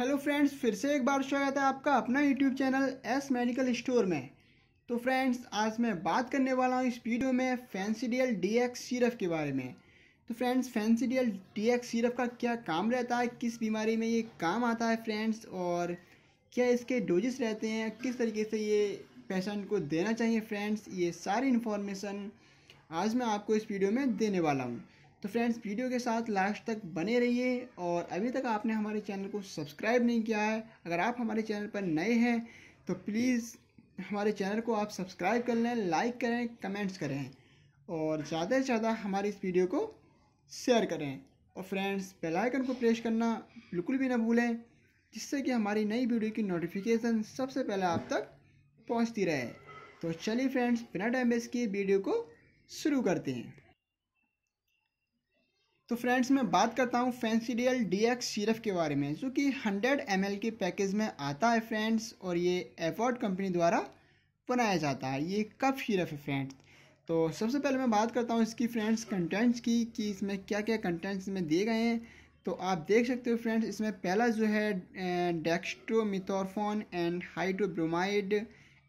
hello friends फिर से एक बार स्वागत है आपका अपना YouTube channel S medical store में तो फ्रेंड्स आज मैं बात करने वाला हूँ इस वीडियो में फैंसीडियल डी एक्स के बारे में तो फ्रेंड्स फैंसीडियल डी एक्स का क्या काम रहता है किस बीमारी में ये काम आता है फ्रेंड्स और क्या इसके डोजेस रहते हैं किस तरीके से ये पेशेंट को देना चाहिए फ्रेंड्स ये सारी इन्फॉर्मेशन आज मैं आपको इस वीडियो में देने वाला हूँ तो फ्रेंड्स वीडियो के साथ लास्ट तक बने रहिए और अभी तक आपने हमारे चैनल को सब्सक्राइब नहीं किया है अगर आप हमारे चैनल पर नए हैं तो प्लीज़ हमारे चैनल को आप सब्सक्राइब कर लें लाइक करें कमेंट्स करें और ज़्यादा से ज़्यादा हमारी इस वीडियो को शेयर करें और फ्रेंड्स बेल आइकन को प्रेस करना बिल्कुल भी ना भूलें जिससे कि हमारी नई वीडियो की नोटिफिकेशन सबसे पहले आप तक पहुंचती रहे तो चलिए फ्रेंड्स बिना टाइम वेस्ट किए वीडियो को शुरू करते हैं तो फ्रेंड्स मैं बात करता हूँ फैंसीडियल डी एक्स सिरप के बारे में जो कि 100 एम के पैकेज में आता है फ्रेंड्स और ये एफोर्ड कंपनी द्वारा बनाया जाता है ये कप सिरप है फ्रेंड्स तो सबसे पहले मैं बात करता हूँ इसकी फ्रेंड्स कंटेंट्स की कि इसमें क्या क्या कंटेंट्स इसमें दिए गए हैं तो आप देख सकते हो फ्रेंड्स इसमें पहला जो है dextromethorphan and hydrobromide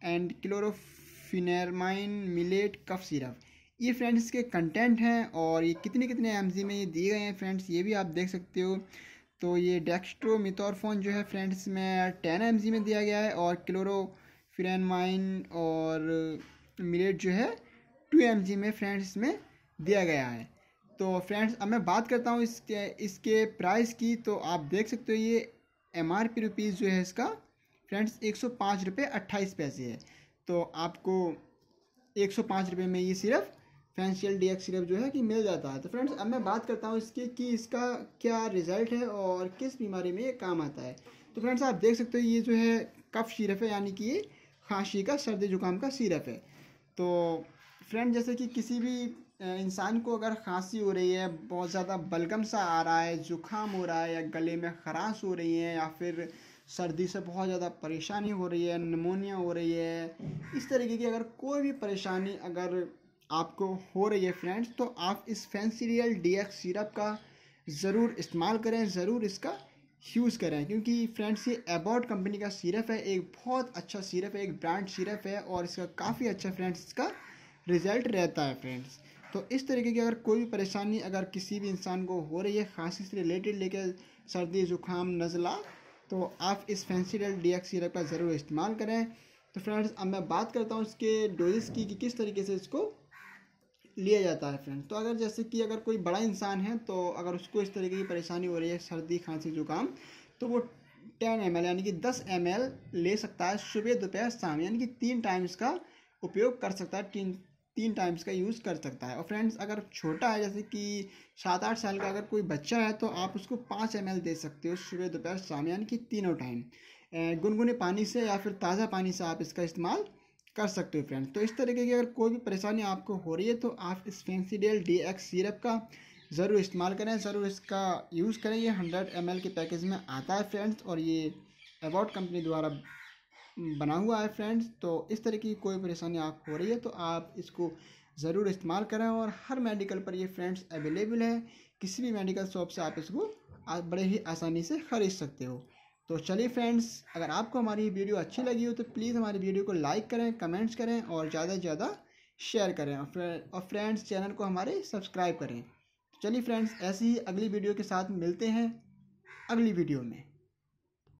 and chlorpheniramine maleate cough syrup ये फ्रेंड्स के कंटेंट हैं और ये कितने कितने एम में ये दिए गए हैं फ्रेंड्स ये भी आप देख सकते हो तो ये डेक्स्ट्रोमिथोरफोन जो है फ्रेंड्स में टेन एम में दिया गया है और क्लोरो क्लोरोफिनमाइन और मिलेट जो है टू एम में फ्रेंड्स में दिया गया है तो फ्रेंड्स अब मैं बात करता हूँ इसके इसके प्राइस की तो आप देख सकते हो ये एम आर पी रुपीज़ जो है इसका फ्रेंड्स एक सौ पाँच रुपये अट्ठाईस पैसे है तो आपको एक सौ पाँच रुपये में ये सिर्फ फैंशियल डी एक्स जो है कि मिल जाता है तो फ्रेंड्स अब मैं बात करता हूँ इसके कि इसका क्या रिज़ल्ट है और किस बीमारी में ये काम आता है तो फ्रेंड्स आप देख सकते हो ये जो है कफ सीरप है यानी कि ये खांसी का सर्दी जुकाम का सीरप है तो फ्रेंड जैसे कि किसी भी इंसान को अगर खांसी हो रही है बहुत ज़्यादा बलगम सा आ रहा है जुकाम हो रहा है या गले में खराश हो रही है या फिर सर्दी से बहुत ज़्यादा परेशानी हो रही है निमोनिया हो रही है इस तरीके की अगर कोई भी परेशानी अगर आपको हो रही है फ्रेंड्स तो आप इस fancy real D X syrup का ज़रूर इस्तेमाल करें ज़रूर इसका यूज़ करें क्योंकि फ्रेंड्स ये एबॉट कंपनी का सिरप है एक बहुत अच्छा सिरप है एक ब्रांड सिरप है और इसका काफ़ी अच्छा फ्रेंड्स इसका रिज़ल्ट रहता है फ्रेंड्स तो इस तरीके की अगर कोई भी परेशानी अगर किसी भी इंसान को हो रही है खांसी से रिलेटेड लेकर सर्दी ज़ुकाम नज़ला तो आप इस fancy rail D X syrup का ज़रूर इस्तेमाल करें तो फ्रेंड्स अब मैं बात करता हूँ इसके डोजेस की कि किस तरीके से इसको लिया जाता है फ्रेंड तो अगर जैसे कि अगर कोई बड़ा इंसान है तो अगर उसको इस तरीके की परेशानी हो रही है सर्दी खांसी जुकाम तो वो टेन एम यानी कि दस एम ले सकता है सुबह दोपहर शाम यानी कि तीन टाइम्स का उपयोग कर सकता है तीन तीन टाइम्स का यूज़ कर सकता है और फ्रेंड्स अगर छोटा है जैसे कि सात आठ साल का अगर कोई बच्चा है तो आप उसको पाँच एम दे सकते हो सुबह दोपहर शाम यानी कि तीनों टाइम गुनगुने पानी से या फिर ताज़ा पानी से आप इसका इस्तेमाल कर सकते हो फ्रेंड्स तो इस तरीके की अगर कोई भी परेशानी आपको हो रही है तो आप इस फेंसीडेल डी एक्स सिरप का ज़रूर इस्तेमाल करें ज़रूर इसका यूज़ करें ये हंड्रेड एम के पैकेज में आता है फ्रेंड्स और ये अबाउट कंपनी द्वारा बना हुआ है फ्रेंड्स तो इस तरीके की कोई परेशानी आप हो रही है तो आप इसको ज़रूर इस्तेमाल करें और हर मेडिकल पर ये फ्रेंड्स अवेलेबल है किसी भी मेडिकल शॉप से आप इसको बड़े ही आसानी से ख़रीद सकते हो तो चलिए फ्रेंड्स अगर आपको हमारी वीडियो अच्छी लगी हो तो प्लीज़ हमारी वीडियो को लाइक करें कमेंट्स करें और ज़्यादा से ज़्यादा शेयर करें और फ्रेंड्स चैनल को हमारे सब्सक्राइब करें चलिए फ्रेंड्स ऐसी ही अगली वीडियो के साथ मिलते हैं अगली वीडियो में